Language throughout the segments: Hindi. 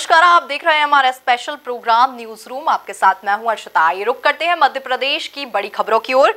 नमस्कार आप देख रहे हैं हमारा स्पेशल प्रोग्राम न्यूज रूम आपके साथ मैं हूं अर्षता ये रुक करते हैं मध्य प्रदेश की बड़ी खबरों की ओर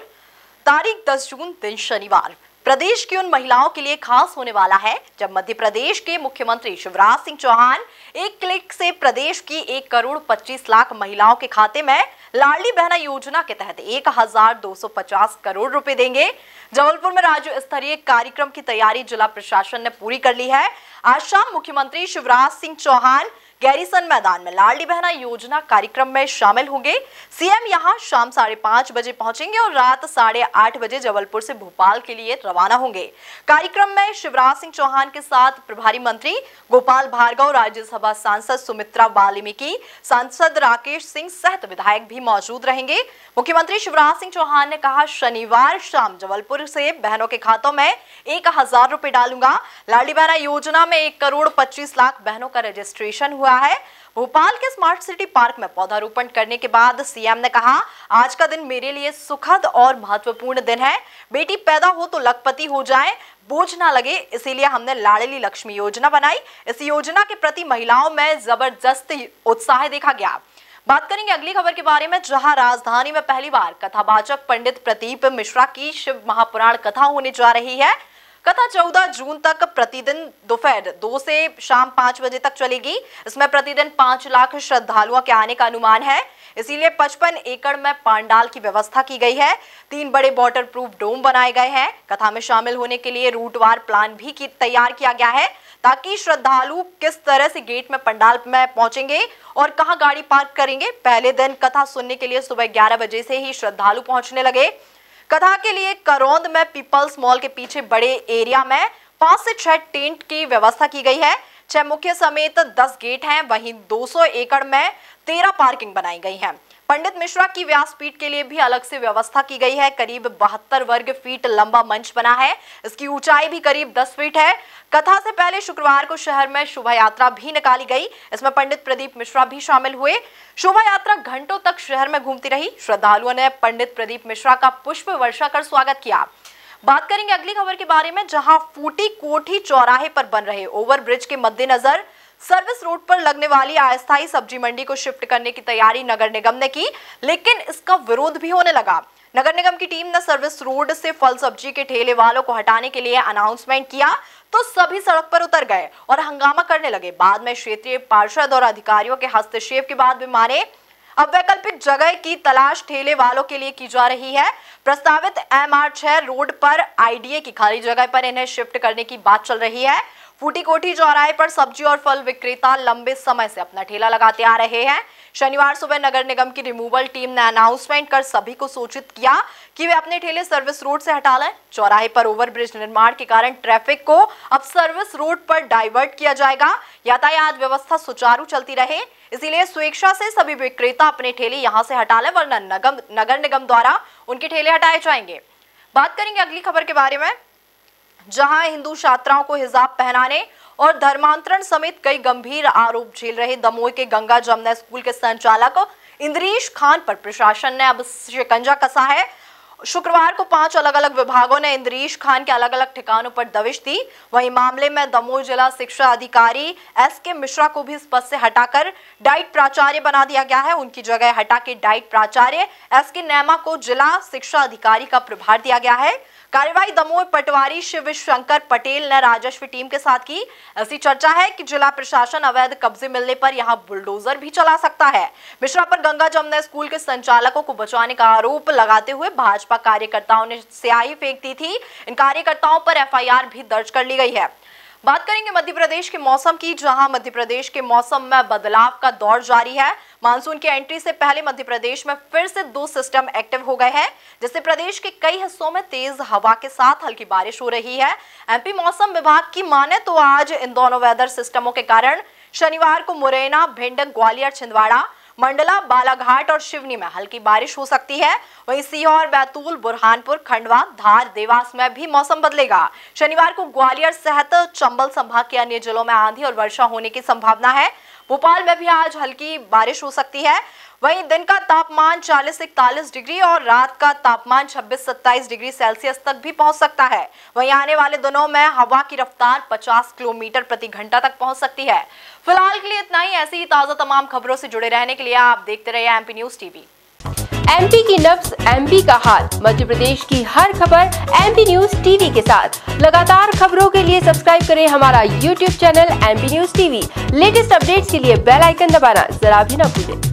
तारीख 10 जून दिन शनिवार प्रदेश की उन महिलाओं के लिए खास होने वाला है जब मध्य प्रदेश के मुख्यमंत्री शिवराज सिंह चौहान एक क्लिक से प्रदेश की एक करोड़ पच्चीस लाख महिलाओं के खाते में लाडली बहना योजना के तहत एक हजार दो सौ पचास करोड़ रुपए देंगे जबलपुर में राज्य स्तरीय कार्यक्रम की तैयारी जिला प्रशासन ने पूरी कर ली है आज शाम मुख्यमंत्री शिवराज सिंह चौहान गैरिसन मैदान में लाडली बहना योजना कार्यक्रम में शामिल होंगे सीएम यहां शाम साढ़े पांच बजे पहुंचेंगे और रात साढ़े आठ बजे जबलपुर से भोपाल के लिए रवाना होंगे कार्यक्रम में शिवराज सिंह चौहान के साथ प्रभारी मंत्री गोपाल भार्गव राज्यसभा सांसद सुमित्रा वाल्मीकि सांसद राकेश सिंह सहित विधायक भी मौजूद रहेंगे मुख्यमंत्री शिवराज सिंह चौहान ने कहा शनिवार शाम जबलपुर से बहनों के खातों में एक हजार रुपए डालूंगा लाडली बहना योजना में एक करोड़ पच्चीस लाख बहनों का रजिस्ट्रेशन हुआ रहा है भोपाल के स्मार्ट सिटी पार्क में पौधारोपण करने के बाद सीएम ने कहा आज का दिन मेरे लिए सुखद और महत्वपूर्ण दिन है बेटी पैदा हो तो लखपति हो जाए बोझ ना लगे इसीलिए हमने लाड़ली लक्ष्मी योजना बनाई इस योजना के प्रति महिलाओं में जबरदस्त उत्साह देखा गया बात करेंगे अगली खबर के बारे में जहां राजधानी में पहली बार कथावाचक पंडित प्रदीप मिश्रा की शिव महापुराण कथा होने जा रही है कथा 14 जून तक प्रतिदिन दोपहर दो से शाम पांच बजे तक चलेगी इसमें प्रतिदिन पांच लाख श्रद्धालुओं के आने का अनुमान है इसीलिए 55 एकड़ में पांडाल की व्यवस्था की गई है तीन बड़े वॉटर प्रूफ डोम बनाए गए हैं कथा में शामिल होने के लिए रूटवार प्लान भी की तैयार किया गया है ताकि श्रद्धालु किस तरह से गेट में पंडाल में पहुंचेंगे और कहां गाड़ी पार्क करेंगे पहले दिन कथा सुनने के लिए सुबह 11 बजे से ही श्रद्धालु पहुंचने लगे कथा के लिए करौंद में पीपल्स मॉल के पीछे बड़े एरिया में पांच से छह टेंट की व्यवस्था की गई है छह मुख्य समेत दस गेट हैं वहीं 200 एकड़ में तेरह पार्किंग बनाई गई है पंडित मिश्रा की व्यासपीठ के लिए भी अलग से व्यवस्था की गई है करीब बहत्तर वर्ग फीट लंबा मंच बना है इसकी ऊंचाई भी करीब 10 फीट है कथा से पहले शुक्रवार को शहर में शोभा यात्रा भी निकाली गई इसमें पंडित प्रदीप मिश्रा भी शामिल हुए शोभा यात्रा घंटों तक शहर में घूमती रही श्रद्धालुओं ने पंडित प्रदीप मिश्रा का पुष्प वर्षा कर स्वागत किया बात करेंगे अगली खबर के बारे में जहां फूटी कोठी चौराहे पर बन रहे ओवरब्रिज के मद्देनजर सर्विस रोड पर लगने वाली अस्थायी सब्जी मंडी को शिफ्ट करने की तैयारी नगर निगम ने की लेकिन इसका विरोध भी होने लगा नगर निगम की टीम ने सर्विस रोड से फल सब्जी के ठेले वालों को हटाने के लिए अनाउंसमेंट किया तो सभी सड़क पर उतर गए और हंगामा करने लगे बाद में क्षेत्रीय पार्षद और अधिकारियों के हस्तक्षेप के बाद भी माने अब वैकल्पिक जगह की तलाश ठेले वालों के लिए की जा रही है प्रस्तावित एम आर रोड पर आईडीए की खाली जगह पर इन्हें शिफ्ट करने की बात चल रही है फूटी कोठी चौराहे पर सब्जी और फल विक्रेता लंबे समय से अपना ठेला लगाते आ रहे हैं शनिवार सुबह नगर निगम की रिमूवल टीम ने अनाउंसमेंट कर सभी को सूचित किया कि वे अपने ठेले सर्विस रोड से हटा लें चौराहे पर ओवरब्रिज निर्माण के कारण ट्रैफिक को अब सर्विस रोड पर डाइवर्ट किया जाएगा यातायात व्यवस्था सुचारू चलती रहे इसीलिए स्वेच्छा से सभी विक्रेता अपने ठेले यहाँ से हटा लें वरना नगर निगम द्वारा उनके ठेले हटाए जाएंगे बात करेंगे अगली खबर के बारे में जहां हिंदू छात्राओं को हिजाब पहनाने और धर्मांतरण समेत कई गंभीर आरोप झेल रहे दमोह के गंगा जमुना स्कूल के संचालक इंद्रीश खान पर प्रशासन ने अब शिकंजा कसा है शुक्रवार को पांच अलग अलग विभागों ने इंद्रीश खान के अलग अलग ठिकानों पर दबिश दी वहीं मामले में दमोह जिला शिक्षा अधिकारी एस के मिश्रा को भी इस पद से हटाकर डाइट प्राचार्य बना दिया गया है उनकी जगह हटा के डाइट प्राचार्य एस के नैमा को जिला शिक्षा अधिकारी का प्रभार दिया गया है कार्यवाही दमोह पटवारी शिव शंकर पटेल ने राजस्व टीम के साथ की ऐसी चर्चा है कि जिला प्रशासन अवैध कब्जे मिलने पर यहां बुलडोजर भी चला सकता है मिश्रा पर गंगा जमुना स्कूल के संचालकों को बचाने का आरोप लगाते हुए भाजपा कार्यकर्ताओं ने स्याही फेंक दी थी इन कार्यकर्ताओं पर एफ भी दर्ज कर ली गई है बात करेंगे मध्य प्रदेश के मौसम की जहां मध्य प्रदेश के मौसम में बदलाव का दौर जारी है मानसून की एंट्री से पहले मध्य प्रदेश में फिर से दो सिस्टम एक्टिव हो गए हैं जिससे प्रदेश के कई हिस्सों में तेज हवा के साथ हल्की बारिश हो रही है एमपी मौसम विभाग की माने तो आज इन दोनों वेदर सिस्टमों के कारण शनिवार को मुरैना भिंड ग्वालियर छिंदवाड़ा मंडला बालाघाट और शिवनी में हल्की बारिश हो सकती है वहीं सीहोर बैतूल बुरहानपुर खंडवा धार देवास में भी मौसम बदलेगा शनिवार को ग्वालियर सहित चंबल संभाग के अन्य जिलों में आंधी और वर्षा होने की संभावना है भोपाल में भी आज हल्की बारिश हो सकती है वहीं दिन का तापमान 40 इकतालीस डिग्री और रात का तापमान 26-27 डिग्री सेल्सियस तक भी पहुंच सकता है वहीं आने वाले दिनों में हवा की रफ्तार 50 किलोमीटर प्रति घंटा तक पहुंच सकती है फिलहाल के लिए इतना ही ऐसी ही ताजा तमाम खबरों से जुड़े रहने के लिए आप देखते रहिए एमपी न्यूज टीवी एमपी की नब्स एमपी का हाल मध्य प्रदेश की हर खबर एमपी न्यूज टीवी के साथ लगातार खबरों के लिए सब्सक्राइब करें हमारा YouTube channel MP news TV latest updates के लिए बेल आइकन दबाना जरा भी न भूलें